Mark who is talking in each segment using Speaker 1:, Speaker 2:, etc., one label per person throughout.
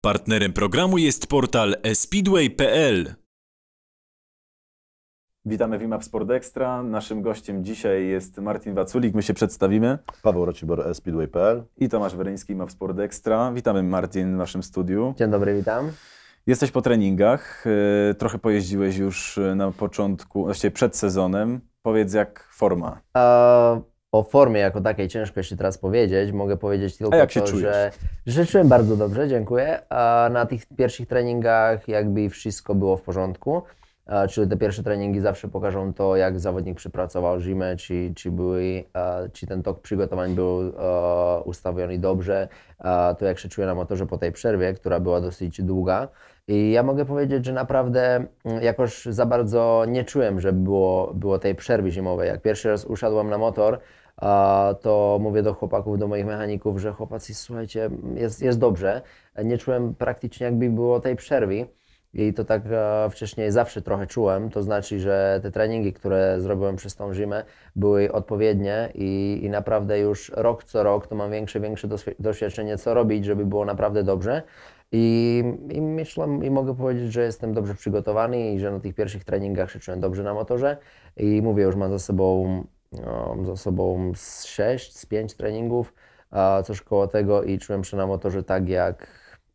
Speaker 1: Partnerem programu jest portal speedway.pl. Witamy w IMAP Sport Extra. Naszym gościem dzisiaj jest Martin Waculik. My się przedstawimy. Paweł Rocibor, speedway.pl. I Tomasz Weryński, IMAP Sport Extra. Witamy Martin w naszym studiu. Dzień dobry, witam. Jesteś po treningach. E, trochę pojeździłeś już na początku, właściwie przed sezonem. Powiedz, jak forma? Uh o formie
Speaker 2: jako takiej ciężko jeszcze teraz powiedzieć. Mogę powiedzieć tylko jak to, się czujesz? że, czułem bardzo dobrze, dziękuję. A na tych pierwszych treningach jakby wszystko było w porządku czyli te pierwsze treningi zawsze pokażą to, jak zawodnik przypracował zimę, czy, czy, były, czy ten tok przygotowań był e, ustawiony dobrze, to jak się czuję na motorze po tej przerwie, która była dosyć długa. I ja mogę powiedzieć, że naprawdę mm, jakoś za bardzo nie czułem, że było, było tej przerwy zimowej. Jak pierwszy raz usiadłem na motor, to mówię do chłopaków, do moich mechaników, że chłopacy, słuchajcie, jest, jest dobrze. Nie czułem praktycznie, jakby było tej przerwy i to tak e, wcześniej zawsze trochę czułem, to znaczy, że te treningi, które zrobiłem przez tą zimę, były odpowiednie i, i naprawdę już rok co rok to mam większe, większe doświadczenie, co robić, żeby było naprawdę dobrze. I, I myślę, i mogę powiedzieć, że jestem dobrze przygotowany i że na tych pierwszych treningach się czułem dobrze na motorze. I mówię, już mam za sobą, um, za sobą z 6, z 5 treningów, a coś koło tego i czułem się na motorze tak jak,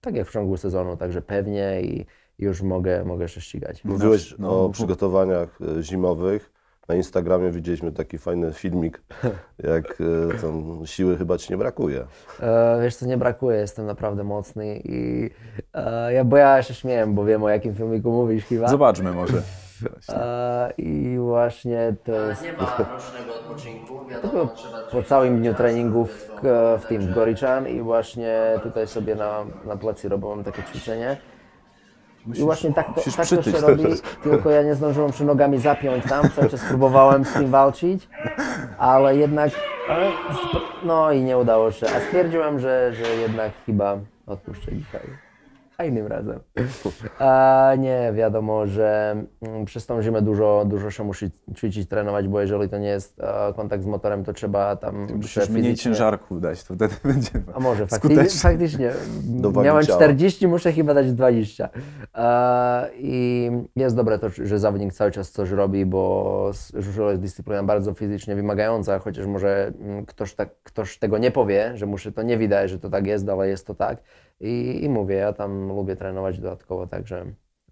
Speaker 2: tak jak w ciągu sezonu,
Speaker 3: także pewnie i, już mogę, mogę jeszcze ścigać. Mówiłeś no. o no. przygotowaniach e, zimowych. Na Instagramie widzieliśmy taki fajny filmik, jak e, tam siły chyba ci nie brakuje.
Speaker 2: E, wiesz co, nie brakuje, jestem naprawdę mocny i e, ja, bo ja jeszcze śmieję, bo wiem o jakim filmiku mówisz chyba. Zobaczmy może. E, I właśnie to jest... Nie ma różnego odpoczynku, wiadomo, Po całym dniu treningu w, w tym, w Goriczan i właśnie tutaj sobie na, na placu robiłem takie ćwiczenie. Musisz, I właśnie tak, to, tak to się robi, tylko ja nie zdążyłem przy nogami zapiąć tam, cały czas próbowałem z nim walczyć, ale jednak, no i nie udało się. A stwierdziłem, że, że jednak chyba odpuszczę dzisiaj a innym razem. A nie, wiadomo, że mm, przez tą zimę dużo, dużo się musi ćwiczyć, trenować, bo jeżeli to nie jest e, kontakt z motorem, to trzeba tam...
Speaker 1: Ty musisz fizycznie... mniej ciężarków dać, to wtedy będzie A może, faktycznie,
Speaker 2: faktycznie. Miałem 40, muszę chyba dać 20. E, I jest dobre to, że zawodnik cały czas coś robi, bo żużel jest dyscyplina bardzo fizycznie wymagająca, chociaż może mm, ktoś, tak, ktoś tego nie powie, że muszę to nie widać, że to tak jest, ale jest to tak. I, I mówię, ja tam
Speaker 1: lubię trenować dodatkowo, także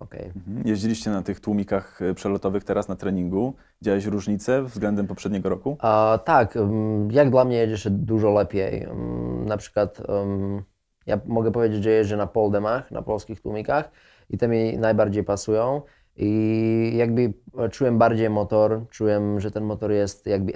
Speaker 1: okej. Okay. Mhm. Jeździliście na tych tłumikach e, przelotowych teraz na treningu. Widziałeś różnicę względem poprzedniego roku? A,
Speaker 2: tak, jak dla mnie jedziesz dużo lepiej. Na przykład ja mogę powiedzieć, że jeżdżę na poldemach, na polskich tłumikach i te mi najbardziej pasują. I jakby czułem bardziej motor, czułem, że ten motor jest jakby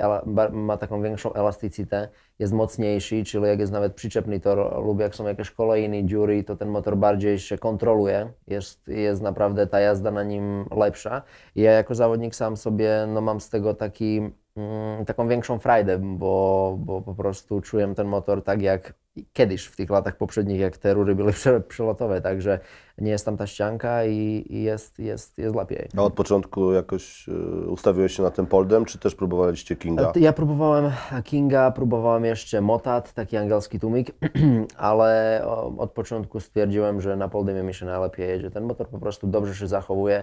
Speaker 2: ma taką większą elastycytę jest mocniejszy, czyli jak jest nawet przyczepny tor lub jak są jakieś kolejne dziury, to ten motor bardziej się kontroluje, jest, jest naprawdę ta jazda na nim lepsza. I ja jako zawodnik sam sobie no, mam z tego taki, mm, taką większą frajdę, bo, bo po prostu czuję ten motor tak jak kiedyś w tych latach poprzednich, jak te rury były przelotowe, także nie jest tam ta ścianka i, jest, jest, jest lepiej. A od
Speaker 3: początku jakoś y, ustawiłeś się na tym poldem, czy też próbowaliście Kinga? Ja
Speaker 2: próbowałem Kinga, próbowałem jeszcze Motat, taki angielski tumik ale od początku stwierdziłem, że na poldymie mi się najlepiej jedzie. Ten motor po prostu dobrze się zachowuje.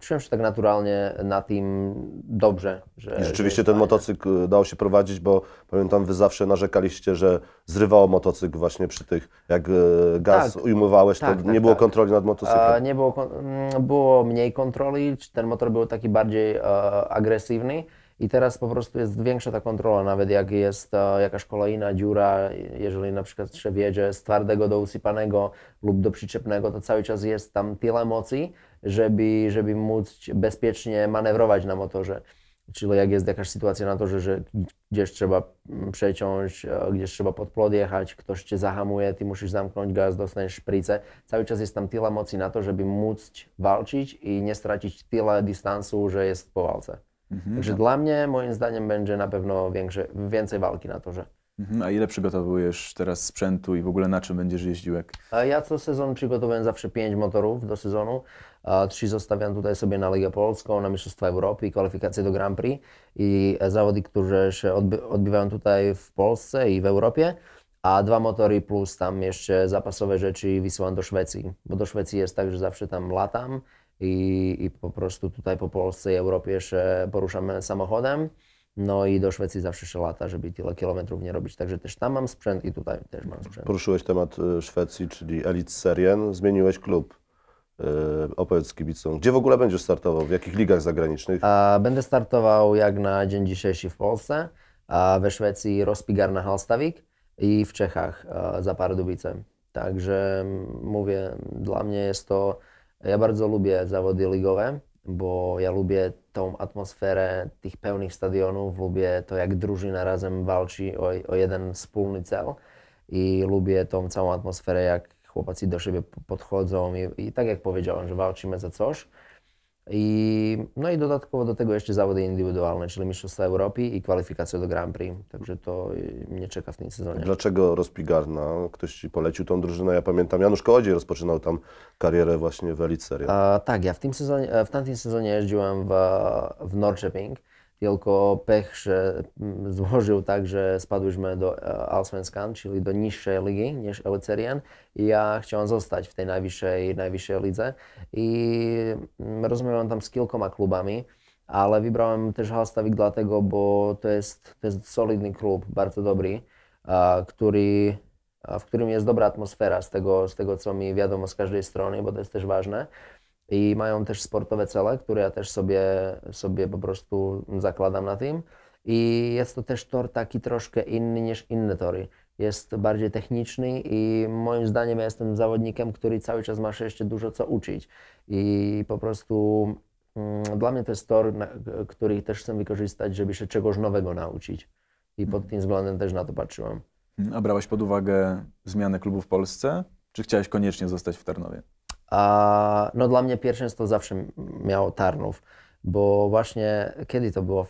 Speaker 3: Czułem się tak naturalnie na tym dobrze. Że, I rzeczywiście że ten fajnie. motocykl e, dał się prowadzić, bo pamiętam, Wy zawsze narzekaliście, że zrywało motocykl właśnie przy tych, jak e, gaz tak, ujmowałeś, tak, to tak, nie było tak. kontroli nad motocyklem.
Speaker 2: Nie było, mm, było mniej kontroli, ten motor był taki bardziej e, agresywny. I teraz po prostu jest większa ta kontrola, nawet jak jest e, jakaś kolejna dziura, jeżeli na przykład przewiedzie z twardego do usypanego lub do przyczepnego, to cały czas jest tam tyle mocy, żeby, żeby móc bezpiecznie manewrować na motorze. Czyli jak jest jakaś sytuacja na to, że gdzieś trzeba mm, przeciąć, e, gdzieś trzeba pod plot jechać, ktoś cię zahamuje, ty musisz zamknąć gaz, dostać szpricę. Cały czas jest tam tyle mocy na to, żeby móc walczyć i nie stracić tyle dystansu, że jest po walce. Mhm, Także tak. dla mnie, moim zdaniem, będzie na pewno więcej walki na torze.
Speaker 1: Mhm, a ile przygotowujesz teraz sprzętu i w ogóle na czym będziesz jeździł? Jak?
Speaker 2: Ja co sezon przygotowuję zawsze pięć motorów do sezonu. Trzy zostawiam tutaj sobie na Ligę Polską, na Mistrzostwa Europy i kwalifikacje do Grand Prix i zawody, które się odby odbywają tutaj w Polsce i w Europie a dwa motory plus tam jeszcze zapasowe rzeczy wysyłam do Szwecji, bo do Szwecji jest tak, że zawsze tam latam i, i po prostu tutaj po Polsce i Europie jeszcze poruszamy samochodem. No i do Szwecji zawsze się lata, żeby tyle kilometrów nie robić. Także też tam mam sprzęt i tutaj też mam sprzęt.
Speaker 3: Poruszyłeś temat y, Szwecji, czyli Elite Serien. Zmieniłeś klub. Y, opowiedz kibicom, gdzie w ogóle będziesz startował? W jakich ligach zagranicznych? będę startował jak na dzień dzisiejszy w Polsce,
Speaker 2: a we Szwecji Rospigarna Halstavik i w Czechach za Pardubice. Także mm, mówię, dla mnie jest to ja bardzo lubię zawody ligowe, bo ja lubię tą atmosferę tych pełnych stadionów, lubię to, jak drużyna razem walczy o, o jeden wspólny cel i lubię tą całą atmosferę, jak chłopacy do siebie podchodzą i, i tak jak powiedziałem, że walczymy za coś. I, no i dodatkowo do tego jeszcze zawody indywidualne, czyli Mistrzostwa Europy i kwalifikacje do Grand
Speaker 3: Prix. Także to y, mnie czeka w tym sezonie. Dlaczego Rozpigarna? No, ktoś Ci polecił tą drużynę? Ja pamiętam, Janusz Kołodziej rozpoczynał tam karierę właśnie w Elite
Speaker 2: A, tak, ja w tym sezonie, w tamtym sezonie jeździłem w, w tylko pech, že mm, złożył tak, że sme do e, Alsvenskan, czyli do niższej ligy než Elitserien i ja chciałem mm, zostać w tej najwyższej, najvyššej lidze i rozmawiałem tam z kilkoma klubami, ale som też Halstavik dlatego, bo to jest, to je solidný klub, bardzo dobry, który, w którym jest dobra atmosfera z toho, z tego, co mi wiadomo z każdej strony, bo to jest też ważne. i mają też sportowe cele, które ja też sobie, sobie po prostu zakładam na tym. I jest to też tor taki troszkę inny niż inne tory. Jest bardziej techniczny i moim zdaniem ja jestem zawodnikiem, który cały czas ma jeszcze dużo co uczyć. I po prostu mm, dla mnie to jest tor, na, który też chcę wykorzystać, żeby się czegoś nowego nauczyć. I pod tym względem też na to patrzyłam.
Speaker 1: A brałaś pod uwagę zmianę klubu w Polsce? Czy chciałeś koniecznie zostać w Tarnowie?
Speaker 2: A no dla mnie pierwszeństwo zawsze miało Tarnów, bo właśnie kiedy to było?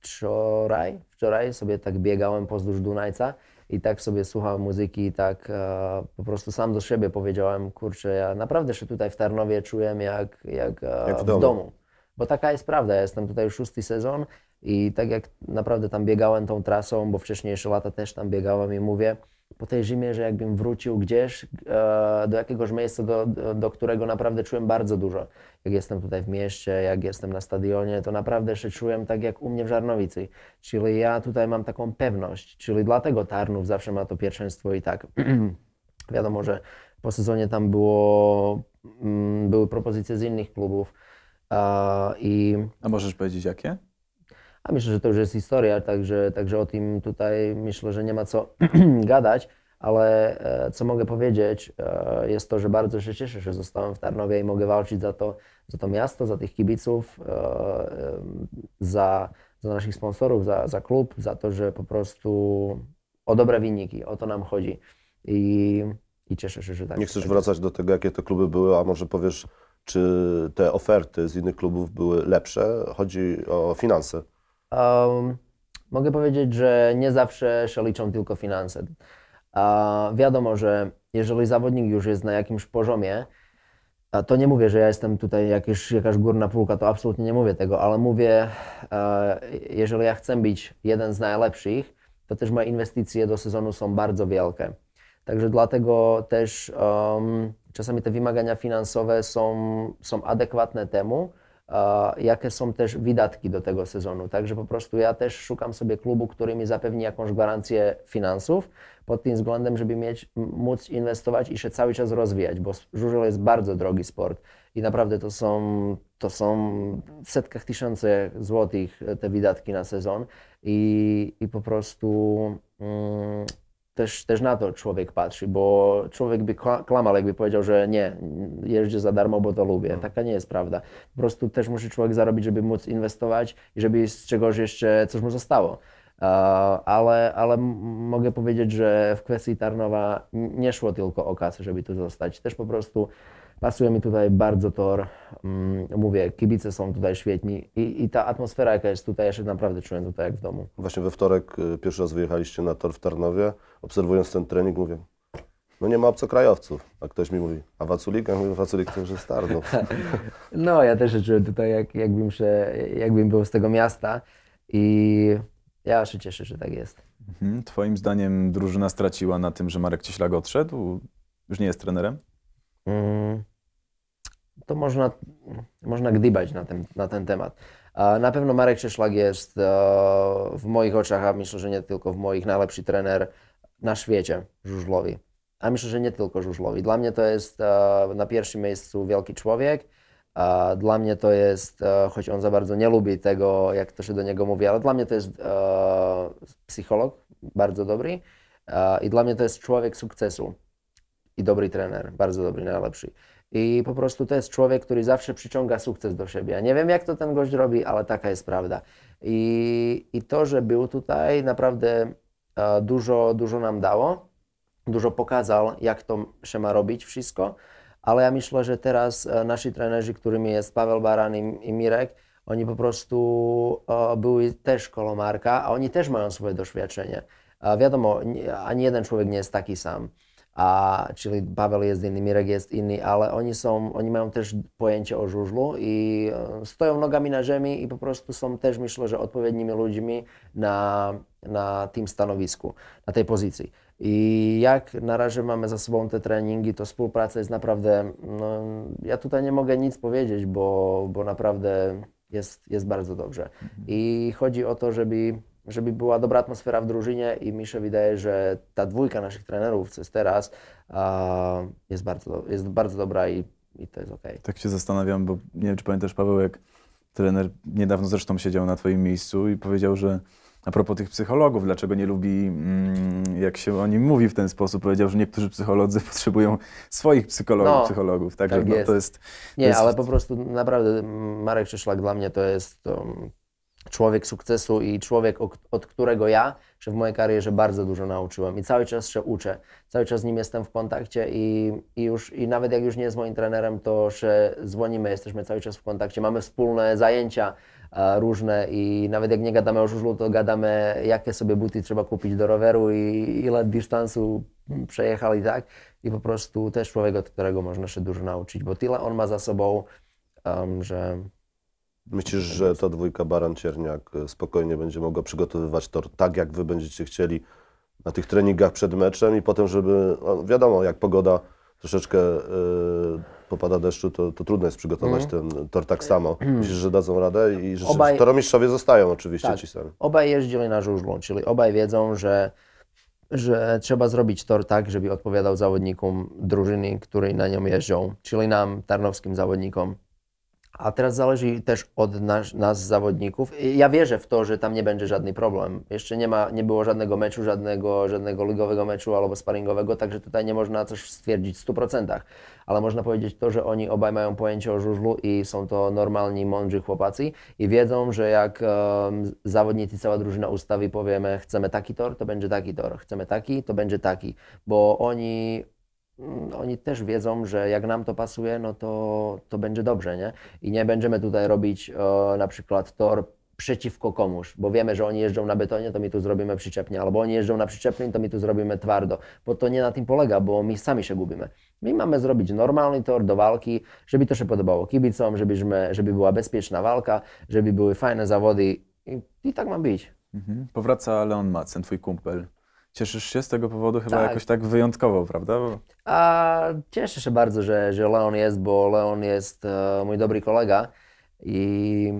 Speaker 2: Wczoraj? Wczoraj sobie tak biegałem pozdłuż Dunajca i tak sobie słuchałem muzyki i tak e, po prostu sam do siebie powiedziałem, kurczę, ja naprawdę się tutaj w Tarnowie czuję jak, jak, e, jak w, domu. w, domu. Bo taka jest prawda, ja jestem tutaj już szósty sezon i tak jak naprawdę tam biegałem tą trasą, bo wcześniejsze lata też tam biegałem i mówię, po tej Rzymie, że jakbym wrócił gdzieś e, do jakiegoś miejsca, do, do, którego naprawdę czułem bardzo dużo. Jak jestem tutaj w mieście, jak jestem na stadionie, to naprawdę się czułem tak jak u mnie w Żarnowicy. Czyli ja tutaj mam taką pewność, czyli dlatego Tarnów zawsze ma to pierwszeństwo i tak. Wiadomo, że po sezonie tam było, mm, były propozycje z innych klubów. E, i... A możesz powiedzieć jakie? a myślę, że to już jest historia, także, także o tym tutaj myślę, że nie ma co gadać, ale e, co mogę powiedzieć, e, jest to, że bardzo się cieszę, że zostałem w Tarnowie i mogę walczyć za to, za to miasto, za tych kibiców, e, za, za naszych sponsorów, za, za klub, za to, że po prostu o dobre wyniki, o to nam chodzi. I, i cieszę się, że
Speaker 3: tak. Nie chcesz tak wracać do tego, jakie te kluby były, a może powiesz, czy te oferty z innych klubów były lepsze? Chodzi o finanse.
Speaker 2: Um, mogę powiedzieć, że nie zawsze się liczą tylko finanse. wiadomo, że jeżeli zawodnik już jest na jakimś poziomie, to nie mówię, że ja jestem tutaj jakieś, jakaś górna półka, to absolutnie nie mówię tego, ale mówię, e, jeżeli ja chcę być jeden z najlepszych, to też moje inwestycje do sezonu są bardzo wielkie. Także dlatego też um, czasami te wymagania finansowe są, są adekwatne temu, jakie są też wydatki do tego sezonu. Także po prostu ja też szukam sobie klubu, który mi zapewni jakąś gwarancję finansów pod tym względem, żeby mieć, móc inwestować i się cały czas rozwijać, bo żużel jest bardzo drogi sport i naprawdę to są, to są w setkach tysięcy złotych e, te wydatki na sezon i, i po prostu mm, też, też na to człowiek patrzy, bo człowiek by klamał, jakby powiedział, że nie, jeżdżę za darmo, bo to lubię. No. Taka nie jest prawda. Po prostu też musi człowiek zarobić, żeby móc inwestować i żeby z czegoś jeszcze coś mu zostało. Ale, ale mogę powiedzieć, że w kwestii Tarnowa nie szło tylko o kasę, żeby tu zostać. Też po prostu Pasuje mi tutaj bardzo tor. Mm, mówię, kibice są tutaj świetni i, i ta atmosfera, jaka jest tutaj, ja się naprawdę czuję tutaj jak w domu.
Speaker 3: Właśnie we wtorek y, pierwszy raz wyjechaliście na tor w Tarnowie. Obserwując ten trening, mówię, no nie ma obcokrajowców. A ktoś mi mówi, a Waculik? Ja mówię, Waculik to już jest Tarnów. No.
Speaker 2: no, ja też się czuję tutaj, jak, jakbym, się, jakbym był z tego miasta i ja się cieszę, że tak
Speaker 1: jest. Mhm. Twoim zdaniem drużyna straciła na tym, że Marek Cieślak odszedł? Już nie jest trenerem? Mm. to
Speaker 2: można, można gdybać na ten, na ten temat. Na pewno Marek Czeszlak jest e, w moich oczach, a myślę, że nie tylko w moich, najlepszy trener na świecie żużlowi. A myślę, że nie tylko żużlowi. Dla mnie to jest e, na pierwszym miejscu wielki człowiek. Dla mnie to jest, e, choć on za bardzo nie lubi tego, jak to się do niego mówi, ale dla mnie to jest psycholog bardzo dobry i dla mnie to jest człowiek sukcesu i dobry trener, bardzo dobry, najlepszy. I po prostu to jest człowiek, który zawsze przyciąga sukces do siebie. Ja nie wiem, jak to ten gość robi, ale taka jest prawda. I, i to, że był tutaj, naprawdę e, dużo, dużo nam dało. Dużo pokazał, jak to się ma robić wszystko. Ale ja myślę, że teraz e, nasi trenerzy, którymi jest Paweł Baran i, i Mirek, oni po prostu e, byli też kolomarka, a oni też mają swoje doświadczenie. Wiadomo, ani jeden człowiek nie jest taki sam a čili Pavel jest inny, Mirek jest inny, ale oni są, oni mają też pojęcie o żużlu i e, stoją nogami na ziemi i po prostu są też, myślę, że odpowiednimi ludźmi na, na tym stanowisku, na tej pozycji. I jak na razie mamy za sobą te treningi, to współpraca jest naprawdę, no, ja tutaj nie mogę nic powiedzieć, bo, bo naprawdę jest, jest bardzo dobrze. Mhm. I chodzi o to, żeby żeby była dobra atmosfera w drużynie i mi się wydaje, że ta dwójka naszych trenerów, co jest teraz,
Speaker 1: jest bardzo, jest bardzo dobra i, i to jest ok. Tak się zastanawiam, bo nie wiem, czy pamiętasz Paweł, jak trener niedawno zresztą siedział na twoim miejscu i powiedział, że a propos tych psychologów, dlaczego nie lubi, mm, jak się o nim mówi w ten sposób, powiedział, że niektórzy psycholodzy potrzebują swoich psychologów, no, psychologów. Także tak no, to jest. Nie, to jest... ale
Speaker 2: po prostu naprawdę mm, Marek Krzyszlak dla mnie to jest. To, mm, człowiek sukcesu i człowiek, od którego ja że w mojej karierze bardzo dużo nauczyłem i cały czas się uczę. Cały czas z nim jestem w kontakcie i, i już i nawet jak już nie jest moim trenerem, to się dzwonimy, jesteśmy cały czas w kontakcie, mamy wspólne zajęcia e, różne i nawet jak nie gadamy o żużlu, to gadamy jakie sobie buty trzeba kupić do roweru i ile dystansu przejechali, tak? I po prostu też człowiek, od którego można się dużo nauczyć, bo tyle on ma za sobą, um, że
Speaker 3: Myślisz, że ta dwójka Baran-Cierniak e, spokojnie będzie mogła przygotowywać tor tak, jak wy będziecie chcieli na tych treningach przed meczem i potem, żeby, no wiadomo, jak pogoda troszeczkę e, popada deszczu, to, to, trudno jest przygotować mm. ten tor tak samo. Myślisz, że dadzą radę i że obaj, toromistrzowie zostają oczywiście tak, ci sami.
Speaker 2: Obaj jeździli na żużlu, czyli obaj wiedzą, że, że trzeba zrobić tor tak, żeby odpowiadał zawodnikom drużyny, której na nią jeżdżą, czyli nam, tarnowskim zawodnikom. A teraz zależy też od nas, nas, zawodników. Ja wierzę w to, że tam nie będzie żadny problem. Jeszcze nie, ma, nie było żadnego meczu, żadnego, żadnego ligowego meczu albo sparingowego, także tutaj nie można coś stwierdzić w 100%. Ale można powiedzieć to, że oni obaj mają pojęcie o żużlu i są to normalni, mądrzy chłopacy i wiedzą, że jak um, zawodnicy, cała drużyna ustawi, powiemy chcemy taki tor, to będzie taki tor, chcemy taki, to będzie taki, bo oni no, oni też wiedzą, że jak nam to pasuje, no to, to będzie dobrze, nie? I nie będziemy tutaj robić o, e, na przykład tor przeciwko komuś, bo wiemy, że oni jeżdżą na betonie, to mi tu zrobimy przyczepnie, albo oni jeżdżą na przyczepnie, to mi tu zrobimy twardo, bo to nie na tym polega, bo my sami się gubimy. My mamy zrobić normalny tor do walki, żeby to się podobało kibicom, żebyśmy, żeby była bezpieczna
Speaker 1: walka, żeby były fajne zawody i, i tak ma być. Mhm. Powraca Leon Madsen, twój kumpel Cieszysz się z tego powodu chyba tak. jakoś tak wyjątkowo, prawda? Bo...
Speaker 2: A, cieszę się bardzo, że, że Leon jest, bo Leon jest e, mój dobry kolega i,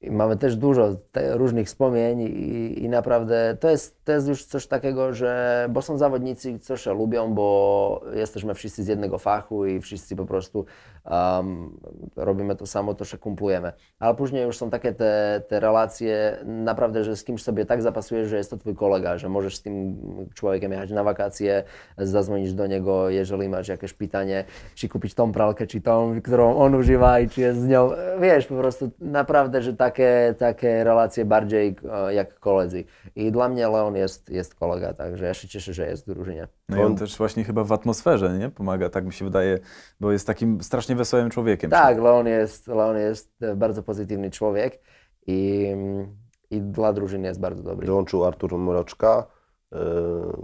Speaker 2: i mamy też dużo te, różnych wspomnień i, i, naprawdę to jest, to jest już coś takiego, że bo są zawodnicy, co się lubią, bo jesteśmy wszyscy z jednego fachu i wszyscy po prostu um, robimy to samo, to się kupujemy. Ale później już są takie te, te relacje, naprawdę, że z kimś sobie tak zapasujesz, że jest to twój kolega, że możesz z tym człowiekiem jechać na wakacje, zadzwonić do niego, jeżeli masz jakieś pytanie, czy kupić tą pralkę, czy tą, którą on używa i czy jest z nią. Wiesz, po prostu naprawdę, że takie, takie relacje bardziej e, jak koledzy. I dla mnie Leon
Speaker 1: jest, jest kolega, także ja się cieszę, że jest w drużynie. No i on, też właśnie chyba w atmosferze nie? pomaga, tak mi się wydaje, bo jest takim strasznie wesołym człowiekiem. Tak,
Speaker 2: Leon jest, on jest e, bardzo pozytywny
Speaker 3: człowiek i, mm, i dla drużyny jest bardzo dobry. Dołączył Artur Mroczka e,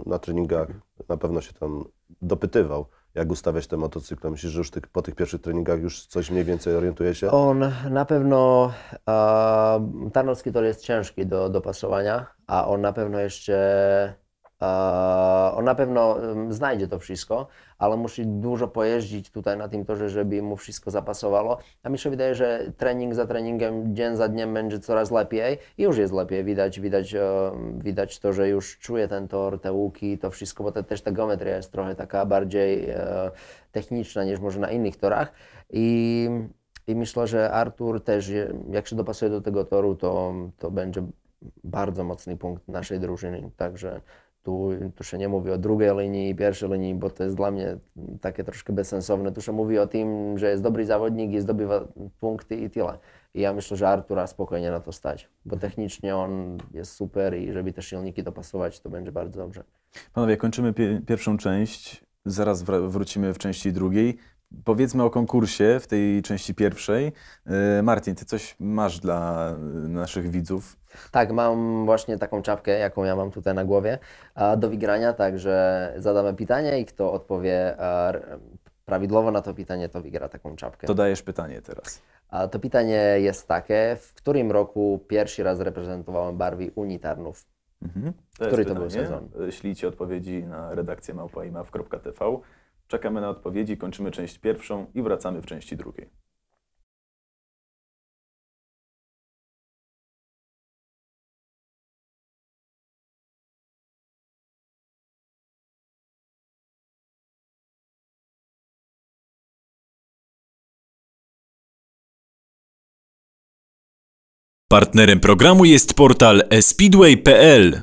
Speaker 3: na treningach, na pewno się tam dopytywał jak ustawiać te motocykle? Myślisz, że już ty, po tych pierwszych treningach już coś mniej więcej orientuje się?
Speaker 2: On na pewno, Tarnowski tor jest ciężki do dopasowania, a on na pewno jeszcze Eee, on na pewno znajdzie to wszystko, ale musi dużo pojeździć tutaj na tym torze, żeby mu wszystko zapasowało. A mi się wydaje, że trening za treningiem, dzień za dniem będzie coraz lepiej i już jest lepiej. Widać, widać, widać to, że już czuje ten tor, te łuki, to wszystko, bo te, też ta geometria jest trochę taka bardziej e, techniczna niż może na innych torach. I, i myślę, że Artur też, e, jak się dopasuje do tego toru, to, to będzie bardzo mocny punkt naszej drużyny. Także tu, tu się nie mówi o drugiej linii i pierwszej linii, bo to jest dla mnie takie troszkę bezsensowne. Tu się mówi o tym, że jest dobry zawodnik i zdobywa punkty i tyle. I ja myślę, że Artura spokojnie na to stać, bo technicznie on jest super i żeby te silniki dopasować, to będzie bardzo dobrze.
Speaker 1: Panowie, kończymy pi pierwszą część. Zaraz wr wrócimy w części drugiej. Powiedzmy o konkursie w tej części pierwszej. E, Martin, ty coś masz dla e, naszych widzów? Tak, mam właśnie taką czapkę, jaką ja mam tutaj na
Speaker 2: głowie, do wygrania, także zadamy pytanie i kto odpowie prawidłowo na to pytanie, to wygra taką czapkę. To dajesz pytanie teraz. A to pytanie jest
Speaker 1: takie, w którym
Speaker 2: roku pierwszy raz reprezentowałem barwi unitarnów?
Speaker 1: Mhm. To Który to był sezon? E, Ślijcie odpowiedzi na redakcję małpaimaf.tv. Czekamy na odpowiedzi, kończymy część pierwszą i wracamy w części drugiej. Partnerem programu jest portal espidway.pl.